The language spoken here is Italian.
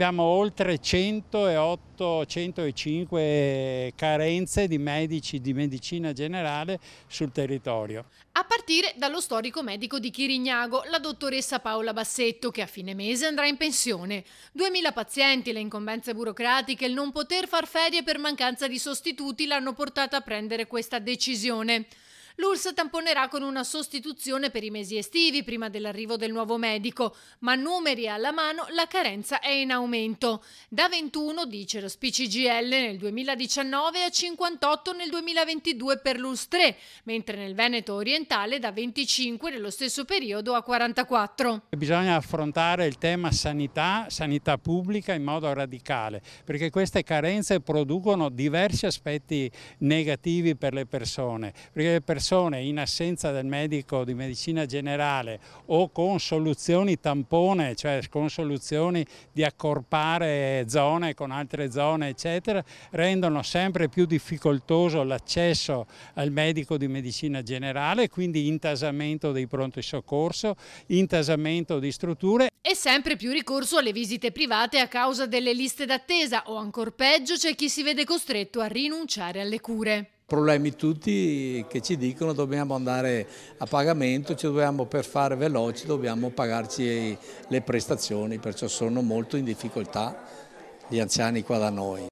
Abbiamo oltre 108, 105 carenze di medici di medicina generale sul territorio. A partire dallo storico medico di Chirignago, la dottoressa Paola Bassetto, che a fine mese andrà in pensione. 2000 pazienti, le incombenze burocratiche, il non poter far ferie per mancanza di sostituti l'hanno portata a prendere questa decisione l'ULS tamponerà con una sostituzione per i mesi estivi prima dell'arrivo del nuovo medico, ma numeri alla mano la carenza è in aumento. Da 21, dice lo SPCGL, nel 2019 a 58 nel 2022 per l'ULS 3, mentre nel Veneto orientale da 25 nello stesso periodo a 44. Bisogna affrontare il tema sanità, sanità pubblica in modo radicale, perché queste carenze producono diversi aspetti negativi per le persone, perché le persone persone in assenza del medico di medicina generale o con soluzioni tampone, cioè con soluzioni di accorpare zone con altre zone, eccetera, rendono sempre più difficoltoso l'accesso al medico di medicina generale, quindi intasamento dei pronto soccorso, intasamento di strutture. E sempre più ricorso alle visite private a causa delle liste d'attesa o ancora peggio c'è chi si vede costretto a rinunciare alle cure problemi tutti che ci dicono dobbiamo andare a pagamento, ci dobbiamo per fare veloci, dobbiamo pagarci le prestazioni, perciò sono molto in difficoltà gli anziani qua da noi.